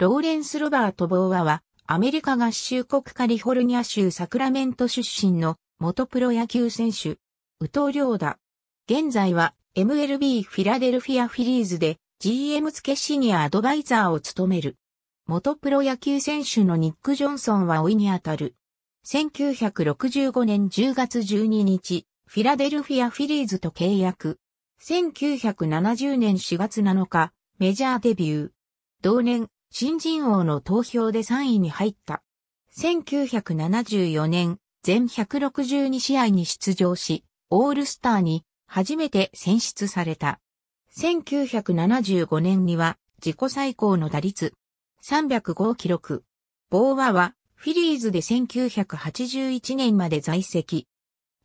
ローレンス・ロバート・ボーアは、アメリカ合衆国カリフォルニア州サクラメント出身の元プロ野球選手、宇藤良だ。現在は MLB フィラデルフィアフィリーズで GM 付けシニアアドバイザーを務める。元プロ野球選手のニック・ジョンソンは老いにあたる。1965年10月12日、フィラデルフィアフィリーズと契約。1970年4月7日、メジャーデビュー。同年、新人王の投票で3位に入った。1974年、全162試合に出場し、オールスターに初めて選出された。1975年には自己最高の打率305記録。ボーワはフィリーズで1981年まで在籍。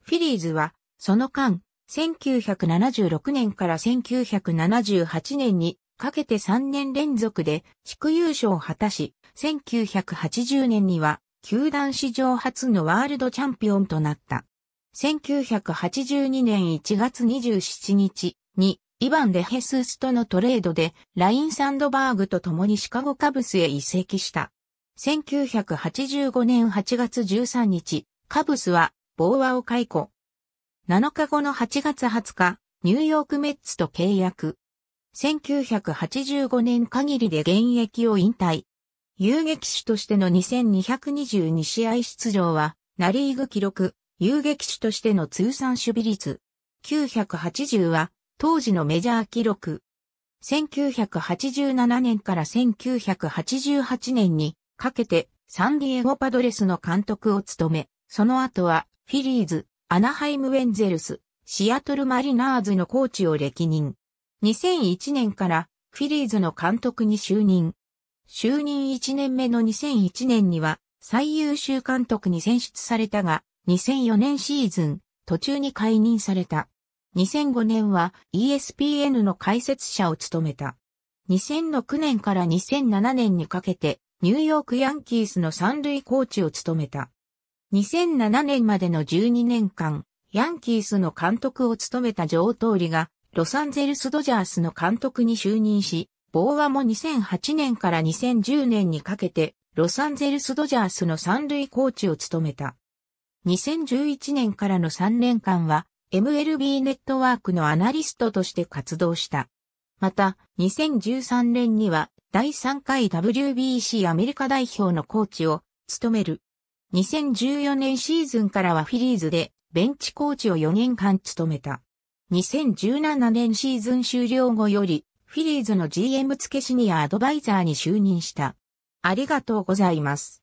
フィリーズはその間1976年から1978年にかけて3年連続で地区優勝を果たし、1980年には球団史上初のワールドチャンピオンとなった。1982年1月27日にイヴァン・デヘスースとのトレードでライン・サンドバーグと共にシカゴカブスへ移籍した。1985年8月13日、カブスはボーワを解雇。7日後の8月20日、ニューヨークメッツと契約。1985年限りで現役を引退。遊撃手としての2222試合出場は、ナリーグ記録、遊撃手としての通算守備率。980は、当時のメジャー記録。1987年から1988年にかけてサンディエゴパドレスの監督を務め、その後はフィリーズ、アナハイム・ウェンゼルス、シアトル・マリナーズのコーチを歴任。2001年からフィリーズの監督に就任。就任1年目の2001年には最優秀監督に選出されたが、2004年シーズン途中に解任された。2005年は ESPN の解説者を務めた。2006年から2007年にかけてニューヨークヤンキースの三塁コーチを務めた。2007年までの12年間、ヤンキースの監督を務めたジョー・トーリがロサンゼルスドジャースの監督に就任し、ボーアも2008年から2010年にかけて、ロサンゼルスドジャースの三塁コーチを務めた。2011年からの3年間は、MLB ネットワークのアナリストとして活動した。また、2013年には、第3回 WBC アメリカ代表のコーチを務める。2014年シーズンからはフィリーズで、ベンチコーチを4年間務めた。2017年シーズン終了後より、フィリーズの GM 付けシニアアドバイザーに就任した。ありがとうございます。